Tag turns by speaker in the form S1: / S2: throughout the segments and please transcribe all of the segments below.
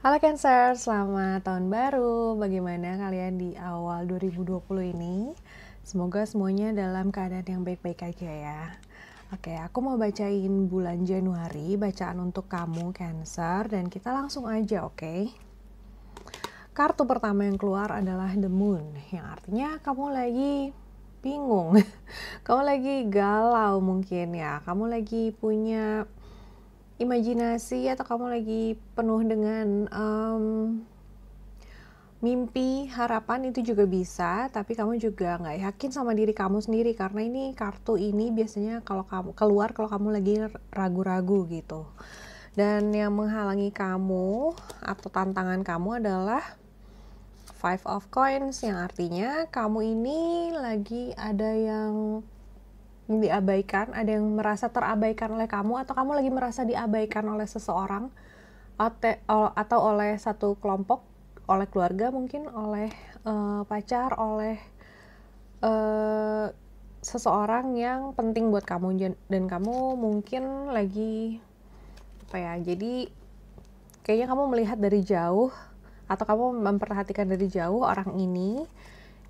S1: Halo Cancer, selamat tahun baru. Bagaimana kalian di awal 2020 ini? Semoga semuanya dalam keadaan yang baik-baik aja ya. Oke, aku mau bacain bulan Januari, bacaan untuk kamu Cancer dan kita langsung aja, oke? Okay? Kartu pertama yang keluar adalah The Moon, yang artinya kamu lagi bingung. Kamu lagi galau mungkin ya. Kamu lagi punya imajinasi atau kamu lagi penuh dengan um, mimpi, harapan itu juga bisa, tapi kamu juga nggak yakin sama diri kamu sendiri karena ini kartu ini biasanya kalau kamu keluar kalau kamu lagi ragu-ragu gitu. Dan yang menghalangi kamu atau tantangan kamu adalah Five of Coins yang artinya kamu ini lagi ada yang diabaikan, ada yang merasa terabaikan oleh kamu atau kamu lagi merasa diabaikan oleh seseorang atau oleh satu kelompok, oleh keluarga mungkin, oleh uh, pacar, oleh uh, seseorang yang penting buat kamu dan kamu mungkin lagi apa ya? Jadi kayaknya kamu melihat dari jauh atau kamu memperhatikan dari jauh orang ini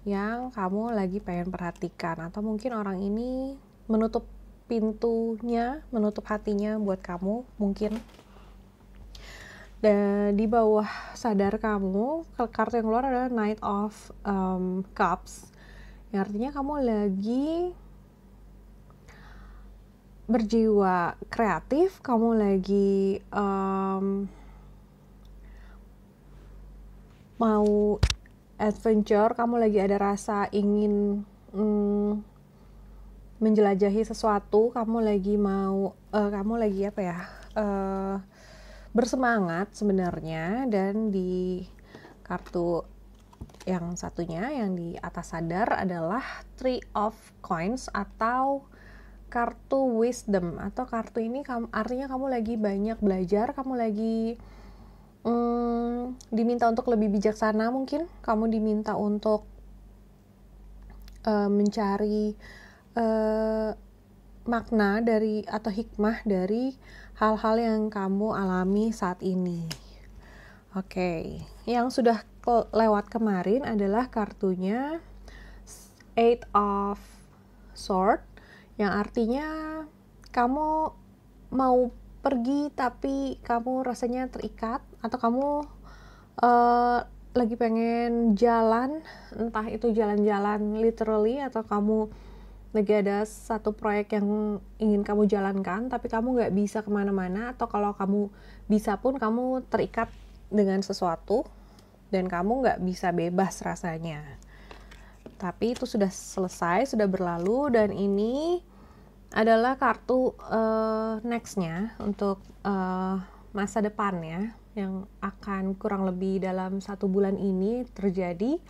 S1: yang kamu lagi pengen perhatikan atau mungkin orang ini menutup pintunya, menutup hatinya buat kamu mungkin. Dan di bawah sadar kamu, kartu yang keluar adalah Knight of um, Cups. Yang artinya kamu lagi berjiwa kreatif, kamu lagi um, mau adventure, kamu lagi ada rasa ingin um, menjelajahi sesuatu, kamu lagi mau, uh, kamu lagi apa ya, uh, bersemangat sebenarnya dan di kartu yang satunya yang di atas sadar adalah Three of Coins atau kartu wisdom atau kartu ini kamu, artinya kamu lagi banyak belajar, kamu lagi hmm, diminta untuk lebih bijaksana mungkin, kamu diminta untuk uh, mencari uh, makna dari atau hikmah dari hal-hal yang kamu alami saat ini. Oke, okay. yang sudah lewat kemarin adalah kartunya Eight of Sword, yang artinya kamu mau pergi tapi kamu rasanya terikat atau kamu uh, lagi pengen jalan, entah itu jalan-jalan literally atau kamu lagi ada satu proyek yang ingin kamu jalankan tapi kamu nggak bisa kemana-mana atau kalau kamu bisa pun kamu terikat dengan sesuatu dan kamu nggak bisa bebas rasanya tapi itu sudah selesai sudah berlalu dan ini adalah kartu uh, nextnya untuk uh, masa depan yang akan kurang lebih dalam satu bulan ini terjadi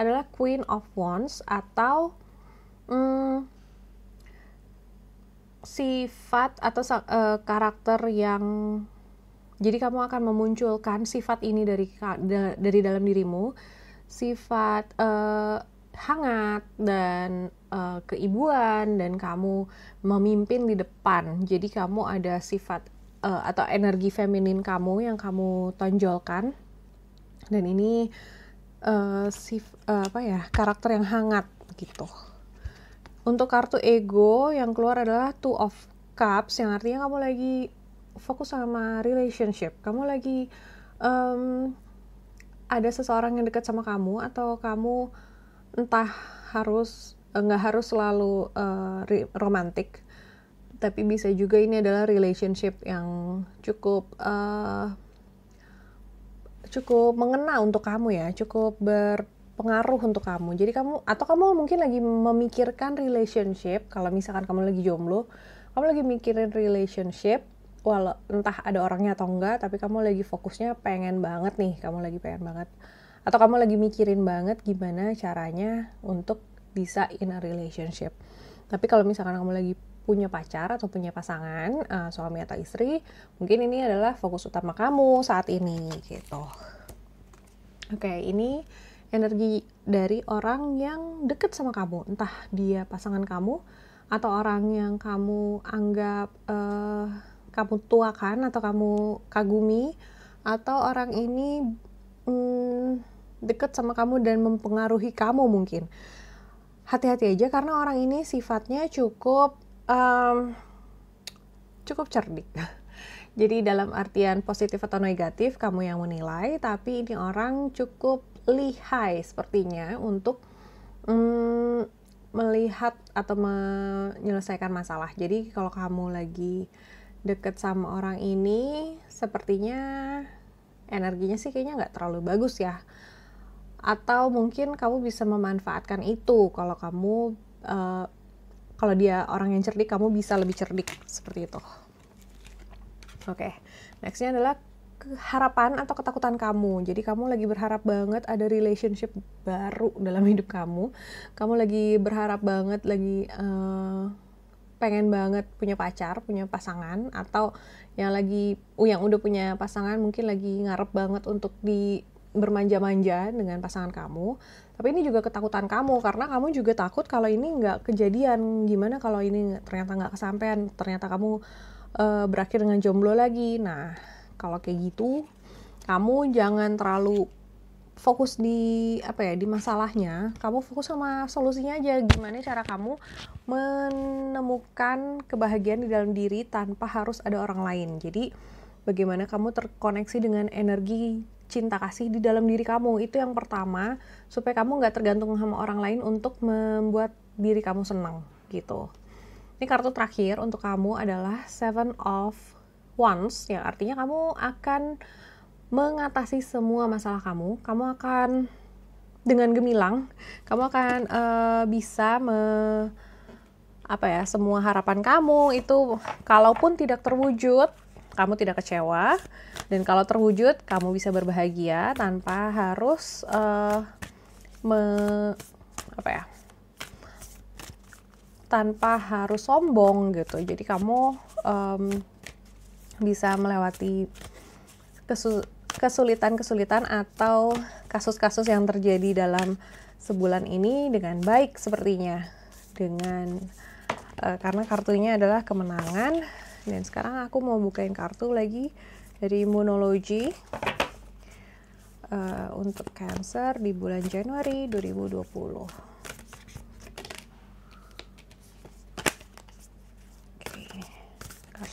S1: adalah Queen of Wands atau hmm, sifat atau uh, karakter yang jadi kamu akan memunculkan sifat ini dari dari dalam dirimu sifat uh, hangat dan uh, keibuan dan kamu memimpin di depan jadi kamu ada sifat uh, atau energi feminin kamu yang kamu tonjolkan dan ini uh, sif uh, apa ya karakter yang hangat gitu. Untuk kartu ego yang keluar adalah Two of Cups yang artinya kamu lagi fokus sama relationship. Kamu lagi um, ada seseorang yang dekat sama kamu atau kamu entah harus eh, nggak harus selalu uh, romantik tapi bisa juga ini adalah relationship yang cukup uh, cukup mengena untuk kamu ya cukup ber pengaruh untuk kamu. Jadi kamu atau kamu mungkin lagi memikirkan relationship kalau misalkan kamu lagi jomblo, kamu lagi mikirin relationship walau entah ada orangnya atau enggak, tapi kamu lagi fokusnya pengen banget nih, kamu lagi pengen banget atau kamu lagi mikirin banget gimana caranya untuk bisa in a relationship. Tapi kalau misalkan kamu lagi punya pacar atau punya pasangan, uh, suami atau istri, mungkin ini adalah fokus utama kamu saat ini gitu. Oke, okay, ini energi dari orang yang deket sama kamu, entah dia pasangan kamu atau orang yang kamu anggap uh, kamu tuakan atau kamu kagumi atau orang ini dekat mm, deket sama kamu dan mempengaruhi kamu mungkin. Hati-hati aja karena orang ini sifatnya cukup um, cukup cerdik. Jadi dalam artian positif atau negatif kamu yang menilai, tapi ini orang cukup lihai sepertinya untuk mm, melihat atau menyelesaikan masalah. Jadi kalau kamu lagi deket sama orang ini, sepertinya energinya sih kayaknya nggak terlalu bagus ya. Atau mungkin kamu bisa memanfaatkan itu kalau kamu uh, kalau dia orang yang cerdik, kamu bisa lebih cerdik seperti itu. Oke, okay. nextnya adalah harapan atau ketakutan kamu. Jadi kamu lagi berharap banget ada relationship baru dalam hidup kamu. Kamu lagi berharap banget lagi uh, pengen banget punya pacar, punya pasangan atau yang lagi uh, yang udah punya pasangan mungkin lagi ngarep banget untuk di bermanja-manja dengan pasangan kamu. Tapi ini juga ketakutan kamu karena kamu juga takut kalau ini nggak kejadian. Gimana kalau ini ternyata nggak kesampaian, ternyata kamu eh, berakhir dengan jomblo lagi. Nah, kalau kayak gitu kamu jangan terlalu fokus di apa ya di masalahnya kamu fokus sama solusinya aja gimana cara kamu menemukan kebahagiaan di dalam diri tanpa harus ada orang lain jadi bagaimana kamu terkoneksi dengan energi cinta kasih di dalam diri kamu itu yang pertama supaya kamu nggak tergantung sama orang lain untuk membuat diri kamu senang gitu ini kartu terakhir untuk kamu adalah seven of once yang artinya kamu akan mengatasi semua masalah kamu kamu akan dengan gemilang kamu akan uh, bisa me apa ya semua harapan kamu itu kalaupun tidak terwujud kamu tidak kecewa dan kalau terwujud kamu bisa berbahagia tanpa harus uh, me apa ya tanpa harus sombong gitu jadi kamu um, bisa melewati kesulitan-kesulitan atau kasus-kasus yang terjadi dalam sebulan ini dengan baik sepertinya dengan e, karena kartunya adalah kemenangan dan sekarang aku mau bukain kartu lagi dari monologi e, untuk cancer di bulan Januari 2020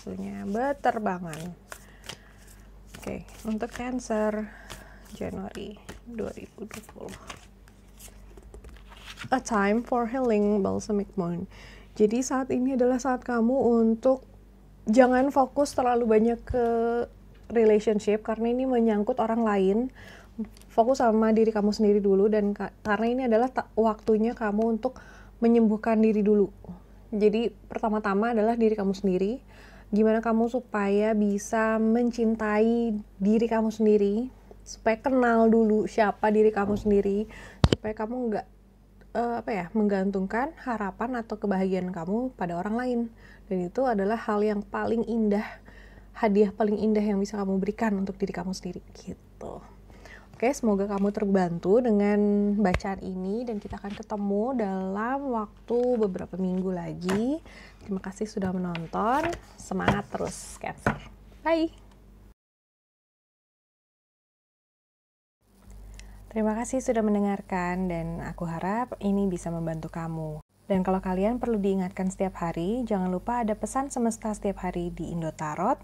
S1: susunya berterbangan oke okay, untuk cancer Januari 2020 a time for healing balsamic moon jadi saat ini adalah saat kamu untuk jangan fokus terlalu banyak ke relationship karena ini menyangkut orang lain fokus sama diri kamu sendiri dulu dan ka karena ini adalah waktunya kamu untuk menyembuhkan diri dulu jadi pertama-tama adalah diri kamu sendiri gimana kamu supaya bisa mencintai diri kamu sendiri supaya kenal dulu siapa diri kamu sendiri supaya kamu nggak uh, apa ya menggantungkan harapan atau kebahagiaan kamu pada orang lain dan itu adalah hal yang paling indah hadiah paling indah yang bisa kamu berikan untuk diri kamu sendiri gitu oke semoga kamu terbantu dengan bacaan ini dan kita akan ketemu dalam waktu beberapa minggu lagi Terima kasih sudah menonton. Semangat terus, Cancer. Bye. Terima kasih sudah mendengarkan dan aku harap ini bisa membantu kamu. Dan kalau kalian perlu diingatkan setiap hari, jangan lupa ada pesan semesta setiap hari di Indotarot